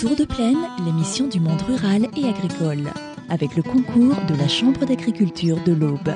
Tour de plaine, l'émission du monde rural et agricole, avec le concours de la Chambre d'agriculture de l'Aube.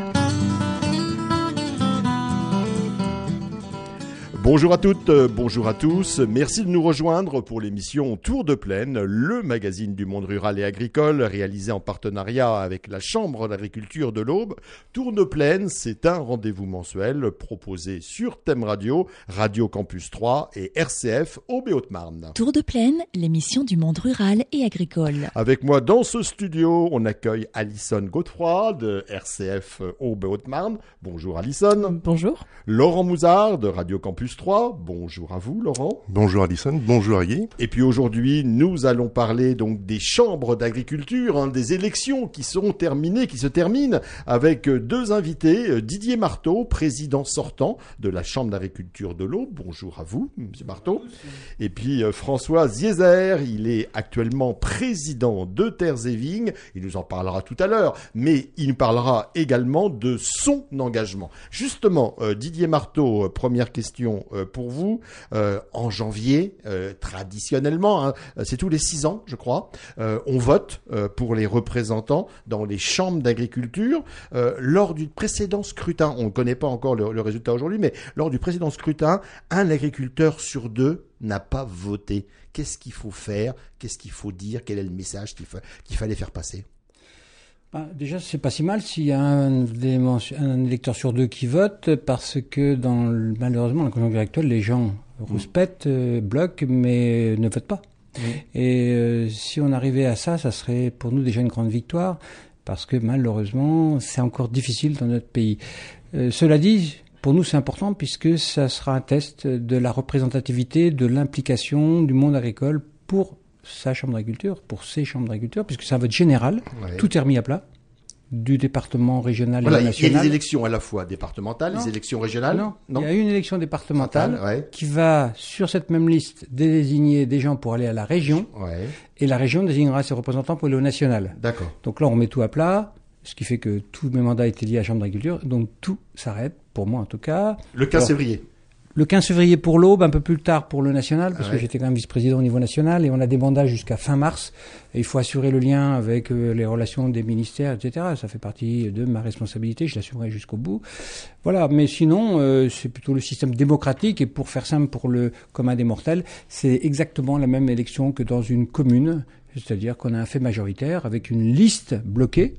Bonjour à toutes, euh, bonjour à tous. Merci de nous rejoindre pour l'émission Tour de Plaine, le magazine du monde rural et agricole réalisé en partenariat avec la Chambre d'agriculture de l'Aube. Tour de Plaine, c'est un rendez-vous mensuel proposé sur Thème Radio, Radio Campus 3 et RCF au Haute-Marne. Tour de Plaine, l'émission du monde rural et agricole. Avec moi dans ce studio, on accueille Alison Godefroy de RCF au Haute-Marne. Bonjour Alison. Bonjour. Laurent Mouzard de Radio Campus 3. Bonjour à vous, Laurent. Bonjour, Alison. Bonjour, Guy. Et puis aujourd'hui, nous allons parler donc des chambres d'agriculture, hein, des élections qui seront terminées, qui se terminent avec euh, deux invités. Euh, Didier Marteau, président sortant de la Chambre d'agriculture de l'eau. Bonjour à vous, Monsieur Marteau. Et puis euh, François Zieser il est actuellement président de Terres et Vignes. Il nous en parlera tout à l'heure, mais il nous parlera également de son engagement. Justement, Didier Marteau, première question euh, pour vous. Euh, en janvier, euh, traditionnellement, hein, c'est tous les six ans, je crois, on vote pour les représentants dans les chambres d'agriculture. lors du précédent scrutin, on ne connaît pas encore le, résultat aujourd'hui, mais lors du précédent scrutin, un agriculteur sur deux n'a pas voté. Qu'est-ce qu'il faut faire Qu'est-ce qu'il faut dire Quel est le message qu'il fallait faire passer bah, déjà, c'est pas si mal s'il y a un, un, électeur sur deux qui vote, parce que dans le, malheureusement, la conjoncture actuelle, les gens mm. rouspètent, euh, bloquent, mais euh, ne votent pas. Et euh, si on arrivait à ça, ça serait pour nous déjà une grande victoire, parce que malheureusement, c'est encore difficile dans notre pays. cela dit, pour nous, c'est important puisque ça sera un test de la représentativité, de l'implication du monde agricole pour sa chambre d'agriculture, pour ses chambres d'agriculture, puisque c'est un vote général, tout est remis à plat du département régional et national. Il y a des élections à la fois départementales, des les élections régionales. Non. il y a une élection départementale qui va sur cette même liste désigner des gens pour aller à la région, et la région désignera ses représentants pour aller au national. D'accord. Donc là, on met tout à plat, ce qui fait que tous mes mandats étaient liés à la Chambre d'agriculture, donc tout s'arrête pour moi en tout cas. Le 15 février le 15 février pour l'Aube, un peu plus tard pour le national, parce que j'étais quand même vice-président au niveau national, et on a des mandats jusqu'à fin mars. Et il faut assurer le lien avec euh, les relations des ministères, etc. Ça fait partie de ma responsabilité, je l'assumerai jusqu'au bout. Voilà, mais sinon, euh, c'est plutôt le système démocratique, et pour faire simple pour le commun des mortels, c'est exactement la même élection que dans une commune, c'est-à-dire qu'on a un fait majoritaire avec une liste bloquée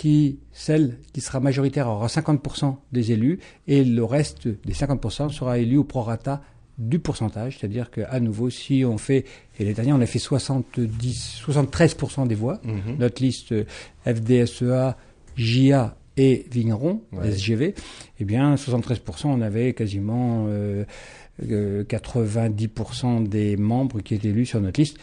qui, celle qui sera majoritaire aura 50% des élus et le reste des 50% sera élu au prorata du pourcentage, c'est-à-dire qu'à nouveau, si on fait, et l'année derniers, on a fait 70, 73% des voix, mhm. notre liste euh, FDSEA, JA et Vigneron, SGV, eh bien, 73%, on avait quasiment 90% euh, euh, des membres qui étaient élus sur notre liste.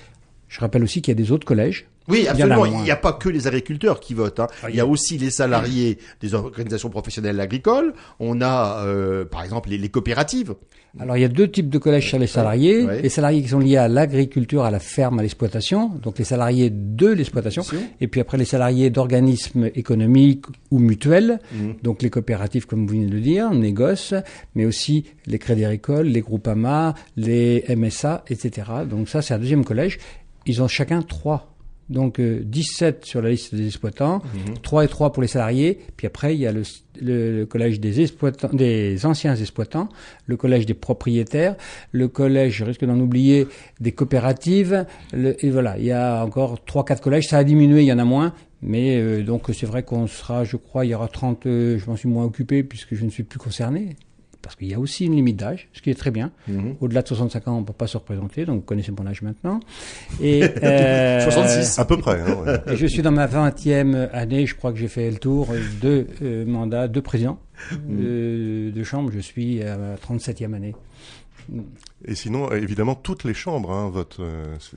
Je rappelle aussi qu'il y a des autres collèges oui, absolument. Il n'y a, pas que les agriculteurs qui votent. Hein. Ah, il y a aussi les salariés des organisations professionnelles agricoles. On a, euh, par exemple, les, coopératives. Alors, il y a deux types de collèges chez les salariés. Les salariés qui sont liés à l'agriculture, à la ferme, à l'exploitation. Donc, les salariés de l'exploitation. Et puis après, les salariés d'organismes économiques ou mutuels. Mhm. Donc, les coopératives, comme vous venez de le dire, négocient. mais aussi les crédits agricoles, les groupes AMA, les MSA, etc. Donc, ça, c'est un deuxième collège. Ils ont chacun trois donc 17 euh, sur la liste des exploitants, 3 mhm. et 3 pour les salariés, puis après il y a le, collège des, exploitants, des anciens exploitants, le collège des propriétaires, le collège, je risque d'en oublier, des coopératives, et voilà, il y a encore 3-4 collèges, ça a diminué, il y en a moins, mais euh, donc c'est vrai qu'on sera, je crois, il y aura 30, euh, je m'en suis moins occupé puisque je ne suis plus concerné, parce qu'il y a aussi une limite d'âge, ce qui est très bien. Mhm. Au-delà de 65 ans, on ne peut pas se représenter, donc vous connaissez mon âge maintenant. Et, 66 euh, à peu près. Hein, et je suis dans ma 20e année, je crois que j'ai fait le tour de euh, mandats de président mhm. euh, de, chambre, je suis à ma 37e année. Et sinon, évidemment, toutes les chambres hein, votent,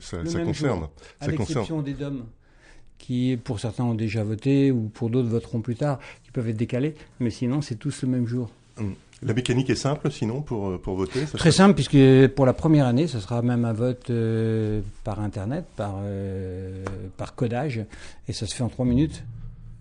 ça, ça concerne. Jour, à l'exception des hommes qui, pour certains, ont déjà voté ou pour d'autres voteront plus tard, qui peuvent être décalés, mais sinon, c'est tous le même jour. Mm. La mécanique est simple, sinon, pour, euh, pour voter Très simple, puisque pour la première année, ce sera même un vote euh, par Internet, par, euh, par codage, et ça se fait en trois minutes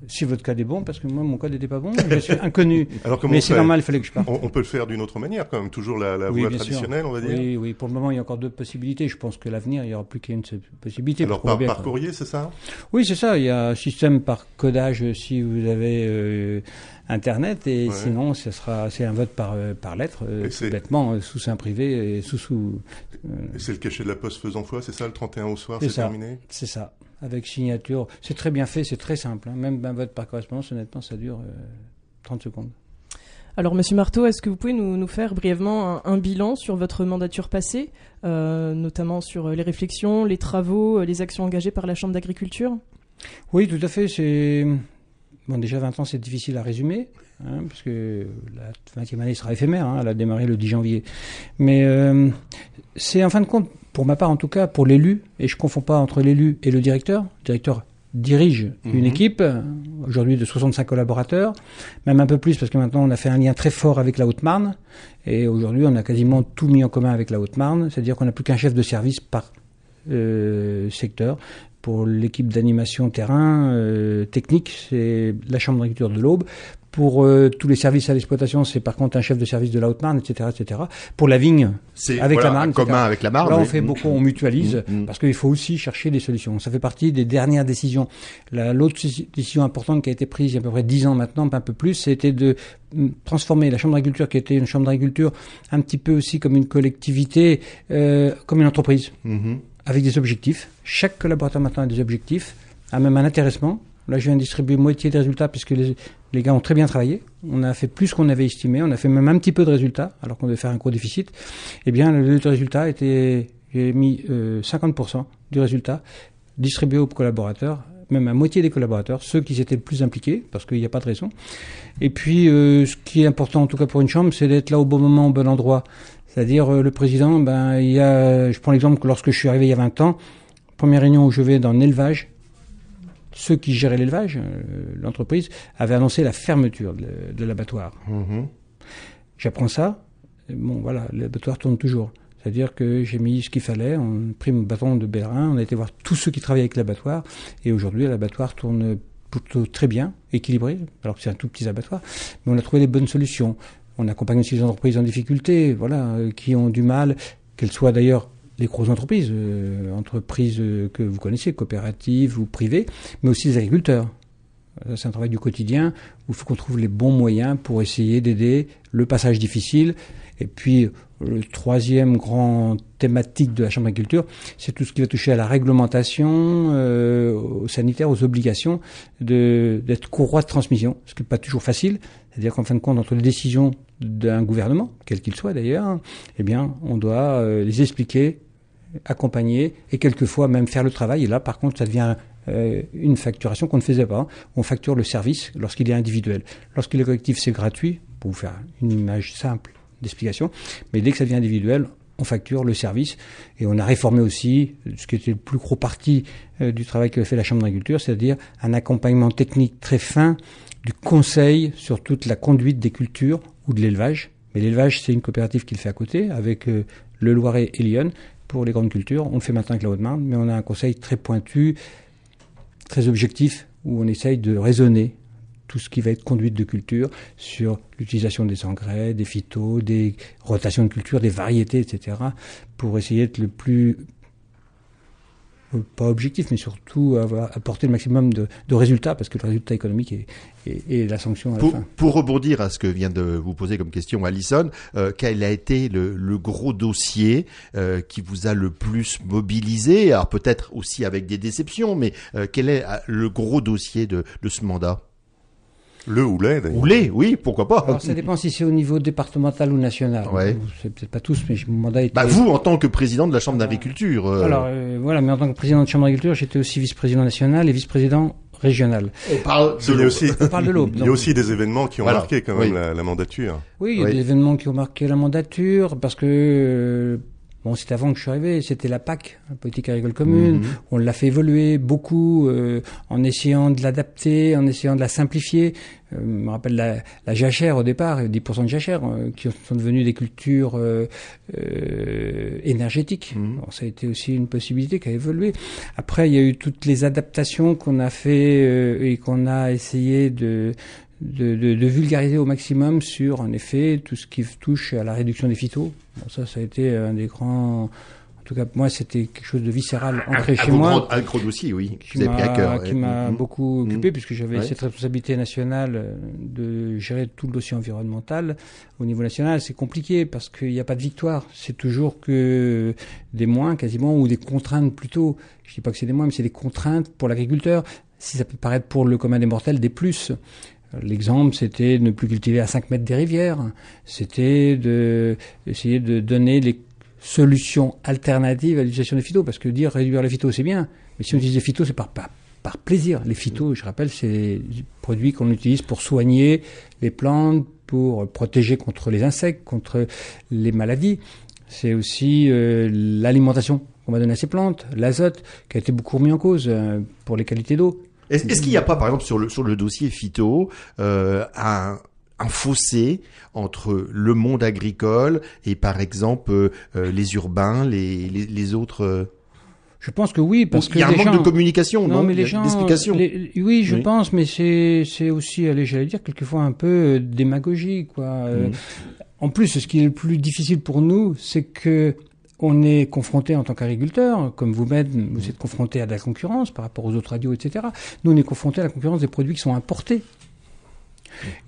si votre code est bon, parce que moi, mon code n'était pas bon, je suis inconnu. Mais c'est normal, il fallait que je parte. On, peut le faire d'une autre manière, quand même, toujours la, voie traditionnelle, on va dire. Oui, oui, pour le moment, il y a encore deux possibilités. Je pense que l'avenir, il n'y aura plus qu'une possibilité. Alors, par, par courrier, c'est ça Oui, c'est ça. Il y a un système par codage si vous avez euh, Internet, et sinon, sera, c'est un vote par, euh, par lettre, euh, complètement, sous sein privé et sous. sous c'est le cachet de la poste faisant foi, c'est ça, le 31 au soir, c'est terminé C'est ça avec signature. C'est très bien fait, c'est très simple. Hein. Même un vote par correspondance, honnêtement, ça dure 30 euh, secondes. Alors, Monsieur Marteau, est-ce que vous pouvez nous, faire brièvement un, bilan sur votre mandature passée, euh, notamment sur euh, les réflexions, les travaux, les actions engagées par la Chambre d'agriculture Oui, tout à fait. C'est Bon, déjà 20 ans, c'est difficile à résumer, hein, parce que la 20e année sera éphémère, hein, elle a démarré le 10 janvier. Mais c'est en fin de compte pour ma part en tout cas, pour l'élu, et je ne confonds pas entre l'élu et le directeur, le directeur dirige une mhm. équipe, aujourd'hui de 65 collaborateurs, même un peu plus parce que maintenant on a fait un lien très fort avec la Haute-Marne, et aujourd'hui on a quasiment tout mis en commun avec la Haute-Marne, c'est-à-dire qu'on n'a plus qu'un chef de service par euh, secteur. Pour l'équipe d'animation terrain euh, technique, c'est la Chambre d'agriculture de l'Aube. Pour euh, tous les services à l'exploitation, c'est par contre un chef de service de la Haute-Marne, etc., etc. Pour la vigne, avec la Marne, commun avec la Marne. Là, on fait beaucoup, on mutualise mm, mm. parce qu'il faut aussi chercher des solutions. Ça fait partie des dernières décisions. L'autre décision importante qui a été prise il y a à peu près dix ans maintenant, un peu plus, c'était de mm, transformer la chambre d'agriculture qui était une chambre d'agriculture un petit peu aussi comme une collectivité, euh, comme une entreprise, mm-hmm. avec des objectifs. Chaque collaborateur maintenant a des objectifs, a même un intéressement Là, je viens de distribuer moitié des résultats puisque les, les gars ont très bien travaillé. On a fait plus qu'on avait estimé. On a fait même un petit peu de résultats alors qu'on devait faire un gros déficit. Eh bien, le, résultat était, j'ai mis 50% euh, du résultat distribué aux collaborateurs même à moitié des collaborateurs, ceux qui étaient le plus impliqués, parce qu'il n'y a pas de raison. Et puis, euh, ce qui est important, en tout cas pour une chambre, c'est d'être là au bon moment, au bon endroit. C'est-à-dire, euh, le président, ben, il y a, je prends l'exemple que lorsque je suis arrivé il y a 20 ans, première réunion où je vais dans l'élevage, ceux qui géraient l'élevage, euh, l'entreprise, avaient annoncé la fermeture de, l'abattoir. Mhm. J'apprends ça. Bon, voilà, l'abattoir tourne toujours. C'est-à-dire que j'ai mis ce qu'il fallait, on a pris mon bâton de Berlin, on a été voir tous ceux qui travaillaient avec l'abattoir, et aujourd'hui l'abattoir tourne plutôt très bien, équilibré, alors que c'est un tout petit abattoir, mais on a trouvé des bonnes solutions. On accompagne aussi les entreprises en difficulté, voilà, euh, qui ont du mal, qu'elles soient d'ailleurs les grosses entreprises, euh, entreprises euh, que vous connaissez, coopératives ou privées, mais aussi les agriculteurs. C'est un travail du quotidien où il faut qu'on trouve les bons moyens pour essayer d'aider le passage difficile. Et puis, le troisième grand thématique de la Chambre d'agriculture, c'est tout ce qui va toucher à la réglementation, euh, aux sanitaires, aux obligations d'être courroie de transmission, ce qui n'est pas toujours facile. C'est-à-dire qu'en fin de compte, entre les décisions d'un gouvernement, quel qu'il soit d'ailleurs, eh bien, on doit les expliquer accompagner et quelquefois même faire le travail. Et là, par contre, ça devient euh, une facturation qu'on ne faisait pas. On facture le service lorsqu'il est individuel. Lorsqu'il est collectif, c'est gratuit, pour vous faire une image simple d'explication. Mais dès que ça devient individuel, on facture le service. Et on a réformé aussi ce qui était le plus gros parti euh, du travail que fait la Chambre d'agriculture, c'est-à-dire un accompagnement technique très fin du conseil sur toute la conduite des cultures ou de l'élevage. Mais l'élevage, c'est une coopérative qui le fait à côté, avec euh, le Loiret et Lyon pour les grandes cultures. On le fait maintenant avec la Haute-Marne, mais on a un conseil très pointu, très objectif, où on essaye de raisonner tout ce qui va être conduite de culture sur l'utilisation des engrais, des phytos, des rotations de culture, des variétés, etc., pour essayer d'être le plus pas objectif, mais surtout avoir, apporter le maximum de, de, résultats, parce que le résultat économique est, est, la sanction. À pour, la fin. pour, rebondir à ce que vient de vous poser comme question Alison, euh, quel a été le, le gros dossier euh, qui vous a le plus mobilisé Alors peut-être aussi avec des déceptions, mais euh, quel est le gros dossier de, de ce mandat le ou les, d'ailleurs. Ou les, oui, pourquoi pas. Alors, ça dépend si c'est au niveau départemental ou national. Ouais. C'est peut-être pas tous, mais mon mandat était... Bah, vous, en tant que président de la Chambre d'agriculture. Euh. Alors, euh, voilà, mais en tant que président de la Chambre d'agriculture, j'étais aussi vice-président national et vice-président régional. On parle de l'eau. Aussi... Il y a aussi des événements qui ont marqué quand même la, mandature. Oui, il y a des événements qui ont marqué la mandature parce que euh, Bon, c'était avant que je suis arrivé, c'était la PAC, la politique agricole commune. Mhm. On l'a fait évoluer beaucoup euh, en essayant de l'adapter, en essayant de la simplifier. Euh, je me rappelle la, la jachère au départ, 10% euh, de jachère, qui sont devenues des cultures énergétiques. Mhm. ça a été aussi une possibilité qui a évolué. Après, il y a eu toutes les adaptations qu'on a fait et qu'on a essayé de, de, de, de, vulgariser au maximum sur, en effet, tout ce qui touche à la réduction des phytos. ça, ça a été un des grands... En tout cas, moi, c'était quelque chose de viscéral ancré chez moi. Un gros dossier, oui. Qui m'a, mm-hmm. beaucoup mm-hmm. occupé, puisque j'avais cette responsabilité nationale euh, de gérer tout le dossier environnemental. Au niveau national, c'est compliqué parce qu'il n'y a pas de victoire. C'est toujours que des moins, quasiment, ou des contraintes plutôt. Je ne dis pas que c'est des moins, mais c'est des contraintes pour l'agriculteur. Si ça peut paraître pour le commun des mortels, des plus. L'exemple, c'était de ne plus cultiver à 5 mètres des rivières. C'était d'essayer de donner les solutions alternatives à l'utilisation des phytos. Parce que dire réduire les phytos, c'est bien. Mais si on utilise les phytos, c'est par, plaisir. Les phytos, je rappelle, c'est des produits qu'on utilise pour soigner les plantes, pour protéger contre les insectes, contre les maladies. C'est aussi euh, l'alimentation qu'on va donner à ces plantes, l'azote, qui a été beaucoup remis en cause euh, pour les qualités d'eau. Est-ce qu'il n'y a pas, par exemple, sur le, sur le dossier phyto, euh, un, fossé entre le monde agricole et, par exemple, euh, euh, les urbains, les, autres... Je pense que oui, parce que il y a un manque de communication, non, non mais les gens, d'explication. Oui, je pense, mais c'est aussi, allez, j'allais dire quelquefois un peu démagogique, quoi. Mm. en plus, ce qui est le plus difficile pour nous, c'est que on est confronté en tant qu'agriculteur, comme vous-même, vous êtes confronté à de la concurrence par rapport aux autres radios, etc. Nous, on est confronté à la concurrence des produits qui sont importés.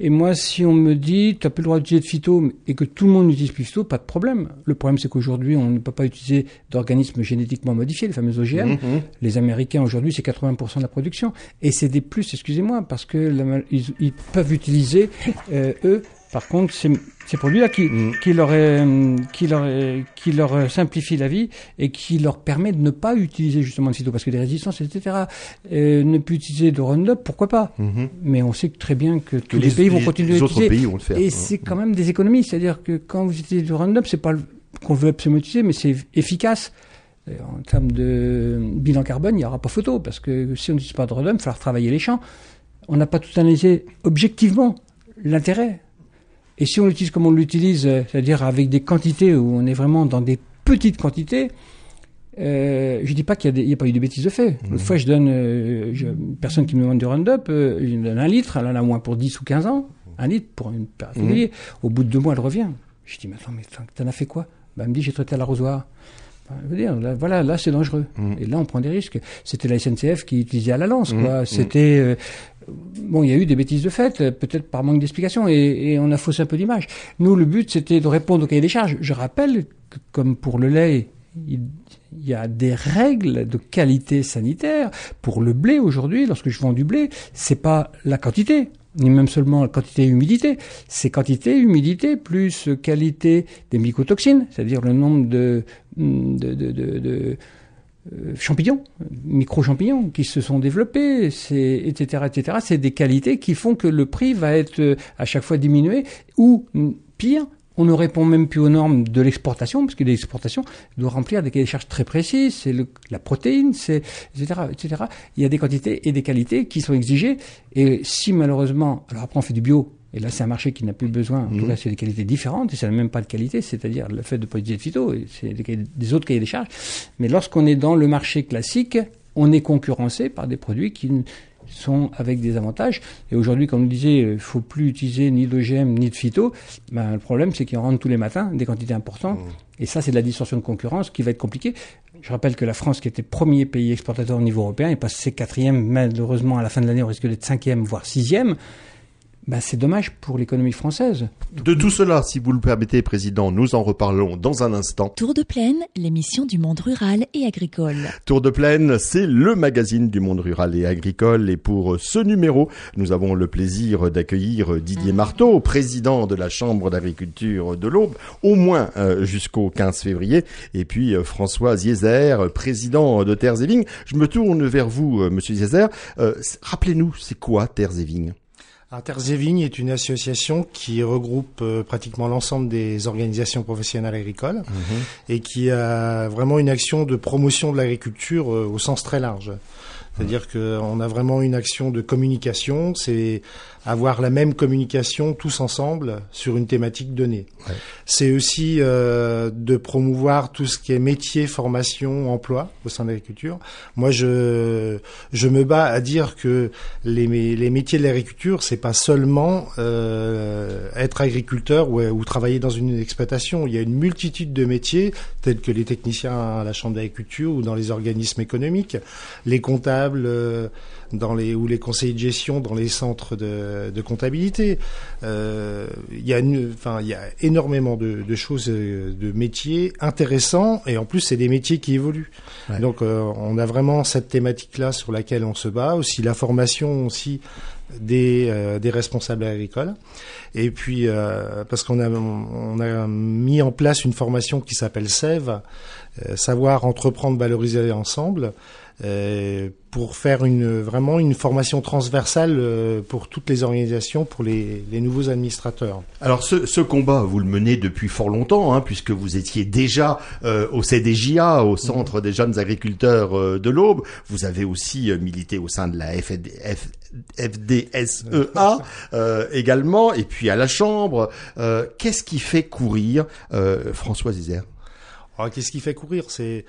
Et moi, si on me dit, tu n'as plus le droit d'utiliser de phyto et que tout le monde utilise plus phyto, pas de problème. Le problème, c'est qu'aujourd'hui, on ne peut pas utiliser d'organismes génétiquement modifiés, les fameux OGM. Mmh, mmh. Les Américains, aujourd'hui, c'est 80% de la production. Et c'est des plus, excusez-moi, parce que ils, peuvent utiliser, euh, eux, par contre, c'est pour lui là mm. qui, leur, qui, qui leur simplifie la vie et qui leur permet de ne pas utiliser justement le cyto parce que des résistances, etc. Euh, ne plus utiliser de Roundup, pourquoi pas mm-hmm. Mais on sait très bien que tous les, pays vont continuer à utiliser. Pays vont le faire. Et mm. c'est quand mm. même des économies, c'est-à-dire que quand vous utilisez du Roundup, c'est pas qu'on veut absolument utiliser, mais c'est efficace. Euh, en termes de bilan carbone, il n'y aura pas photo, parce que si on n'utilise pas de Roundup, il va falloir travailler les champs. On n'a pas tout analysé objectivement l'intérêt et si on l'utilise comme on l'utilise, euh, c'est-à-dire avec des quantités où on est vraiment dans des petites quantités, euh, je ne dis pas qu'il n'y a, pas eu de bêtises de fait. Une fois, je donne, une euh, personne qui me demande du Roundup, euh, je lui donne un litre, elle en a moins pour 10 ou 15 ans, un litre pour une personne. Mhm. Au bout de deux mois, elle revient. Je dis, mais attends, mais t'en as fait quoi ben, Elle me dit, j'ai traité à l'arrosoir. je veux dire, voilà, là, c'est dangereux. Mhm. Et là, on prend des risques. C'était la SNCF qui utilisait à la lance, mhm. quoi. C'était Bon, il y a eu des bêtises de fait, euh, peut-être par manque d'explication, et, on a faussé un peu d'image. Nous, le but, c'était de répondre au cahier des charges. Je rappelle que, comme pour le lait, il, y a des règles de qualité sanitaire. Pour le blé, aujourd'hui, lorsque je vends du blé, c'est pas la quantité, ni même seulement la quantité et humidité. C'est quantité, humidité, plus qualité des mycotoxines, c'est-à-dire le nombre de euh, champignons, micro-champignons qui se sont développés, etc., etc. C'est des qualités qui font que le prix va être euh, à chaque fois diminué ou mm, pire, on ne répond même plus aux normes de l'exportation, parce que l'exportation doit remplir des charges très précises, c'est la protéine, c'est, etc., etc. Il y a des quantités et des qualités qui sont exigées, et si malheureusement, alors après on fait du bio, et là, c'est un marché qui n'a plus besoin. En tout mhm. cas, c'est des qualités différentes et ça n'a même pas de qualité, c'est-à-dire le fait de produire de phyto, c'est des, autres cahiers des charges. Mais lorsqu'on est dans le marché classique, on est concurrencé par des produits qui sont avec des avantages. Et aujourd'hui, quand on nous disait il faut plus utiliser ni d'OGM ni de phyto, ben, le problème c'est qu'ils rentrent tous les matins des quantités importantes. Mhm. Et ça, c'est de la distorsion de concurrence qui va être compliquée. Je rappelle que la France, qui était premier pays exportateur au niveau européen, est passée quatrième, malheureusement, à la fin de l'année, on risque d'être cinquième, voire sixième. Bah, c'est dommage pour l'économie française. De tout cela, si vous le permettez, Président, nous en reparlons dans un instant. Tour de plaine, l'émission du monde rural et agricole. Tour de plaine, c'est le magazine du monde rural et agricole. Et pour ce numéro, nous avons le plaisir d'accueillir Didier ah. Marteau, président de la Chambre d'agriculture de l'Aube, au moins euh, jusqu'au 15 février. Et puis euh, François Zieser, président de Terres et Vignes. Je me tourne vers vous, euh, Monsieur Zieser. Rappelez-nous, c'est quoi Terres et Vignes Interzévigne est une association qui regroupe euh, pratiquement l'ensemble des organisations professionnelles agricoles mhm. et qui a vraiment une action de promotion de l'agriculture euh, au sens très large. C'est-à-dire mhm. qu'on a vraiment une action de communication. C'est avoir la même communication tous ensemble sur une thématique donnée. C'est aussi euh, de promouvoir tout ce qui est métier, formation, emploi au sein de l'agriculture. Moi, je je me bats à dire que les les métiers de l'agriculture, c'est pas seulement euh, être agriculteur ou, travailler dans une exploitation. Il y a une multitude de métiers tels que les techniciens à la chambre d'agriculture ou dans les organismes économiques, les comptables. Euh, dans les, ou les conseils de gestion dans les centres de, de comptabilité. Euh, il, y a une, enfin, il y a énormément de, de, choses, euh, de métiers intéressants, et en plus, c'est des métiers qui évoluent. Donc, euh, on a vraiment cette thématique-là sur laquelle on se bat, aussi la formation aussi des, euh, des responsables agricoles. Et puis, parce qu'on a, on a mis en place une formation qui s'appelle Sève euh, savoir entreprendre, valoriser ensemble euh, pour faire une, vraiment une formation transversale euh, pour toutes les organisations, pour les, les nouveaux administrateurs. Alors ce, combat, vous le menez depuis fort longtemps, hein, puisque vous étiez déjà au CDJA, au Centre des jeunes agriculteurs de l'Aube. Vous avez aussi milité au sein de la FD, FDSEA également, et puis à la Chambre. Qu'est-ce qui fait courir François Françoise ah, qu'est-ce qui fait courir C'est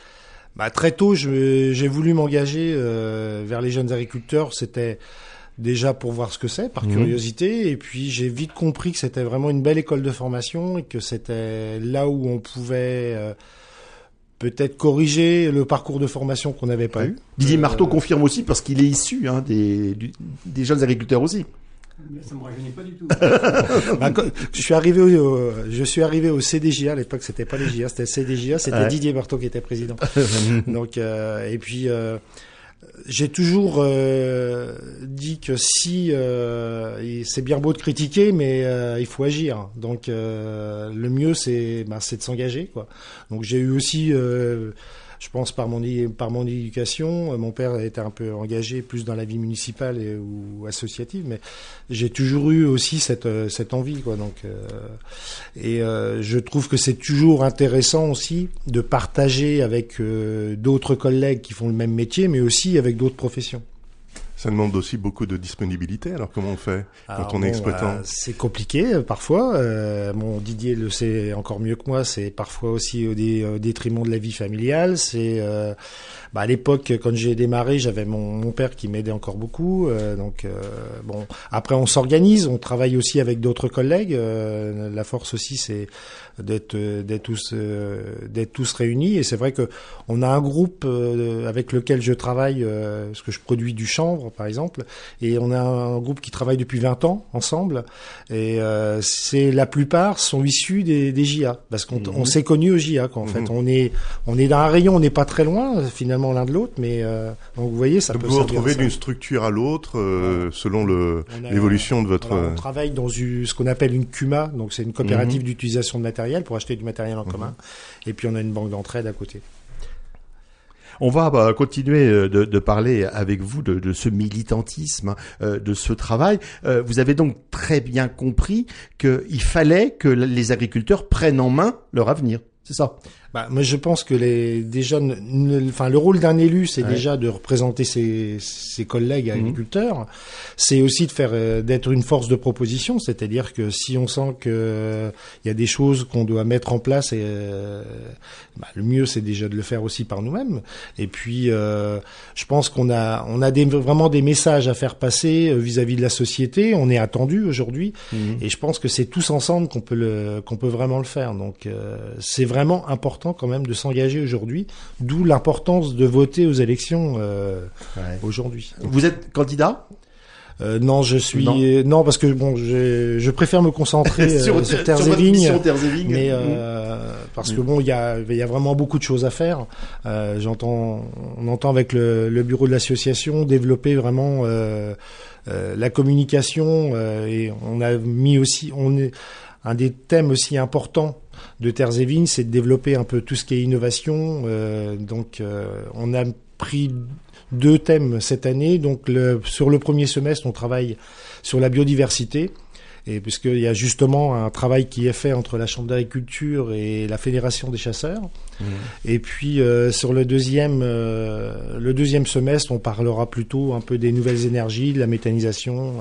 bah, très tôt, j'ai voulu m'engager euh, vers les jeunes agriculteurs. C'était déjà pour voir ce que c'est, par mhm. curiosité. Et puis j'ai vite compris que c'était vraiment une belle école de formation et que c'était là où on pouvait euh, peut-être corriger le parcours de formation qu'on n'avait pas eu. Didier euh, Marteau confirme aussi parce qu'il est issu hein, des jeunes agriculteurs aussi. Ça me rajeunit pas du tout. Bah, je, suis arrivé au, je suis arrivé au CDJA, à l'époque c'était pas les JA, c'était CDJA, c'était Didier Berthaud qui était président. Donc, euh, et puis euh, j'ai toujours euh, dit que si, c'est bien beau de critiquer, mais il faut agir. Donc le mieux c'est bah, de s'engager. quoi. Donc j'ai eu aussi je pense, par mon, par mon éducation. Euh, mon père a été un peu engagé plus dans la vie municipale ou associative, mais j'ai toujours eu aussi cette, euh, cette envie. Quoi, donc, euh, et je trouve que c'est toujours intéressant aussi de partager avec d'autres collègues qui font le même métier, mais aussi avec d'autres professions. Ça demande aussi beaucoup de disponibilité. Alors comment on fait quand on est exploitant euh, C'est compliqué euh, parfois. Euh, mon Didier le sait encore mieux que moi. C'est parfois aussi au, détriment de la vie familiale. C'est bah, à l'époque quand j'ai démarré, j'avais mon, père qui m'aidait encore beaucoup. donc bon, après on s'organise, on travaille aussi avec d'autres collègues. la force aussi, c'est d'être tous d'être tous réunis. Et c'est vrai que on a un groupe avec lequel je travaille, parce que je produis du chanvre par exemple. Et on a un groupe qui travaille depuis 20 ans ensemble. Et euh, c'est la plupart sont issus des, des parce qu'on mhm. s'est connus au JA. en fait, mhm. on est on est dans un rayon, on n'est pas très loin finalement l'un de l'autre, mais euh, vous voyez ça. peut vous retrouver d'une structure à l'autre euh, selon l'évolution de votre. travail. on travaille dans ce qu'on appelle une CUMA, donc c'est une coopérative mhm. d'utilisation de matériel pour acheter du matériel en commun. Et puis on a une banque d'entraide à côté. On va bah, continuer euh, de, parler avec vous de, ce militantisme, hein, euh, de ce travail. Euh, vous avez donc très bien compris qu'il fallait que les agriculteurs prennent en main leur avenir. C'est ça bah, moi, je pense que les déjà, enfin, le rôle d'un élu, c'est déjà de représenter ses, ses collègues mhm. agriculteurs. C'est aussi de faire euh, d'être une force de proposition, c'est-à-dire que si on sent que il euh, y a des choses qu'on doit mettre en place, et, euh, bah, le mieux, c'est déjà de le faire aussi par nous-mêmes. Et puis, je pense qu'on a on a vraiment des messages à faire passer vis-à-vis de la société. On est attendu aujourd'hui, mhm. et je pense que c'est tous ensemble qu'on peut le qu'on peut vraiment le faire. Donc, c'est vraiment important quand même de s'engager aujourd'hui, d'où l'importance de voter aux élections euh, aujourd'hui. Vous êtes candidat euh, non, je suis non. parce que bon, je, préfère me concentrer euh, sur, Terzéving, sur, Terres mmh. parce que mmh. bon, il y a, vraiment beaucoup de choses à faire. J'entends, on entend avec le, le bureau de l'association développer vraiment la communication et on a mis aussi, on est un des thèmes aussi importants de Terres et Vignes, c'est de développer un peu tout ce qui est innovation. Euh, donc, euh, on a pris deux thèmes cette année. Donc, sur le premier semestre, on travaille sur la biodiversité. Et puisqu'il y a justement un travail qui est fait entre la Chambre d'agriculture et la Fédération des chasseurs. Mmh. Et puis euh, sur le deuxième, le deuxième semestre, on parlera plutôt un peu des nouvelles énergies, de la méthanisation.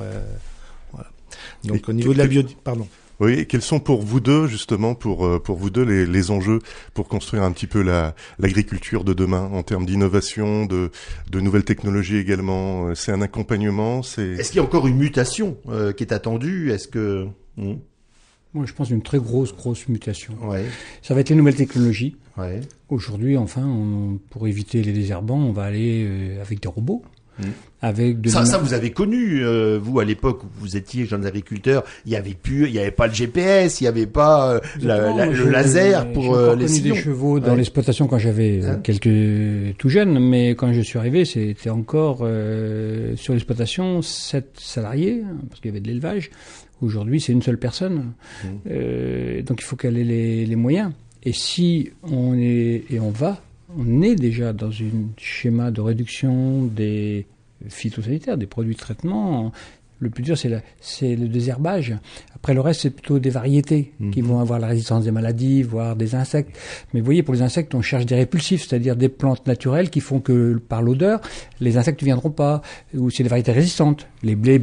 Donc au niveau de la bio... Pardon. Oui, quels sont pour vous deux, justement, pour, euh, pour vous deux, les, enjeux pour construire un petit peu la, l'agriculture de demain en termes d'innovation, de, nouvelles technologies également euh, C'est un accompagnement c'est... Est-ce qu'il y a encore une mutation euh, qui est attendue Est-ce que. Hmm Moi, je pense une très grosse, grosse mutation. Ça va être les nouvelles technologies. Aujourd'hui, enfin, pour éviter les désherbants, on va aller avec des robots. Mm. Avec ça, ça, vous avez connu, euh, vous, à l'époque où vous étiez jeune agriculteur. il n'y avait plus, il n'y avait pas le GPS, il n'y avait pas euh, le laser pour euh, les connu des chevaux dans l'exploitation quand j'avais hein quelques tout jeune, mais quand je suis arrivé, c'était encore sur l'exploitation sept salariés parce qu'il y avait de l'élevage. Aujourd'hui, c'est une seule personne, mmh. donc il faut qu'elle ait les, les moyens. Et si on est et on va on est déjà dans un schéma de réduction des phytosanitaires, des produits de traitement. Le plus dur, c'est le désherbage. Après, le reste, c'est plutôt des variétés qui mhm. vont avoir la résistance des maladies, voire des insectes. Mais vous voyez, pour les insectes, on cherche des répulsifs, c'est-à-dire des plantes naturelles qui font que, par l'odeur, les insectes ne viendront pas. Ou c'est des variétés résistantes. Les blés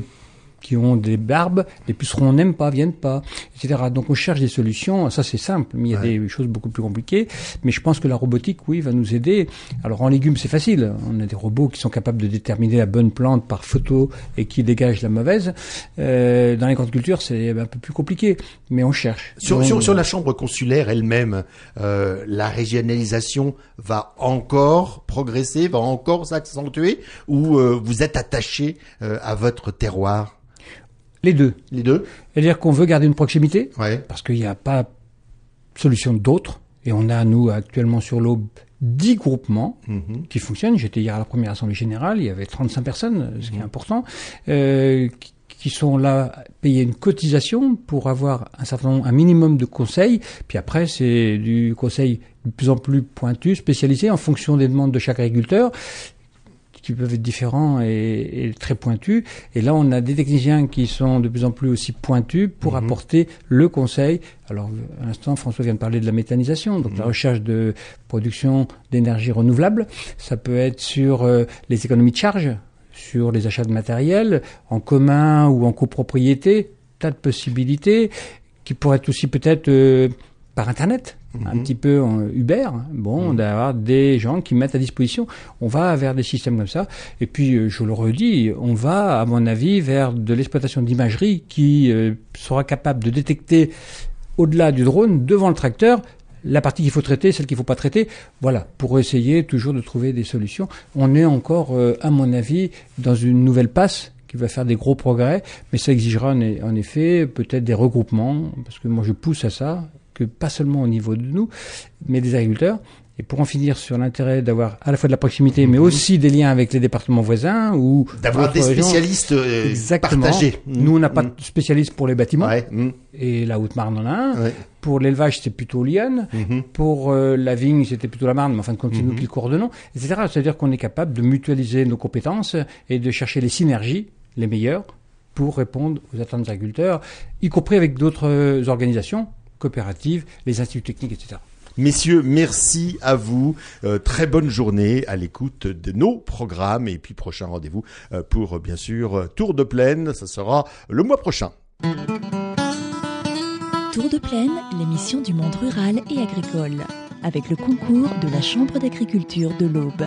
qui ont des barbes, les pucerons n'aiment pas, viennent pas, etc. Donc on cherche des solutions, ça c'est simple, mais il y a des choses beaucoup plus compliquées, mais je pense que la robotique, oui, va nous aider. Alors en légumes, c'est facile, on a des robots qui sont capables de déterminer la bonne plante par photo et qui dégagent la mauvaise. Euh, dans les grandes cultures, c'est un peu plus compliqué, mais on cherche. Sur, sur, sur la euh, chambre consulaire elle-même, euh, la régionalisation va encore progresser, va encore s'accentuer, ou euh, vous êtes attaché euh, à votre terroir les deux. Les deux. C'est-à-dire qu'on veut garder une proximité, parce qu'il n'y a pas solution d'autre. Et on a, nous, actuellement sur l'Aube, 10 groupements mhm. qui fonctionnent. J'étais hier à la première assemblée générale, il y avait 35 personnes, ce qui est mhm. important, euh, qui sont là payer une cotisation pour avoir un certain un minimum de conseils. Puis après, c'est du conseil de plus en plus pointu, spécialisé en fonction des demandes de chaque agriculteur qui peuvent être différents et, très pointus. Et là, on a des techniciens qui sont de plus en plus aussi pointus pour mhm. apporter le conseil. Alors, à l'instant, François vient de parler de la méthanisation, donc la mhm. recherche de production d'énergie renouvelable. Ça peut être sur euh, les économies de charge, sur les achats de matériel, en commun ou en copropriété, tas de possibilités qui pourraient être aussi peut-être... Euh, par Internet, un mhm. petit peu en Uber. Hein. Bon, mhm. on des gens qui mettent à disposition. On va vers des systèmes comme ça. Et puis, euh, je le redis, on va, à mon avis, vers de l'exploitation d'imagerie qui euh, sera capable de détecter au-delà du drone, devant le tracteur, la partie qu'il faut traiter, celle qu'il ne faut pas traiter, voilà, pour essayer toujours de trouver des solutions. On est encore, euh, à mon avis, dans une nouvelle passe qui va faire des gros progrès, mais ça exigera en effet peut-être des regroupements, parce que moi je pousse à ça, pas seulement au niveau de nous, mais des agriculteurs. Et pour en finir sur l'intérêt d'avoir à la fois de la proximité, mais mhm. aussi des liens avec les départements voisins ou d'avoir des spécialistes euh, partagés. Nous, on n'a pas mhm. de spécialistes pour les bâtiments. Mhm. Et la Haute-Marne en a un. Pour l'élevage, c'est plutôt l'Yonne. Pour euh, la vigne, c'était plutôt la Marne, mais en fin de compte, c'est nous qui coordonnons, etc. C'est-à-dire qu'on est capable de mutualiser nos compétences et de chercher les synergies les meilleures pour répondre aux attentes des agriculteurs, y compris avec d'autres euh, organisations coopératives, les instituts techniques, etc. Messieurs, merci à vous. Euh, très bonne journée à l'écoute de nos programmes et puis prochain rendez-vous euh, pour euh, bien sûr Tour de Plaine. Ça sera le mois prochain. Tour de Plaine, l'émission du monde rural et agricole, avec le concours de la Chambre d'agriculture de l'Aube.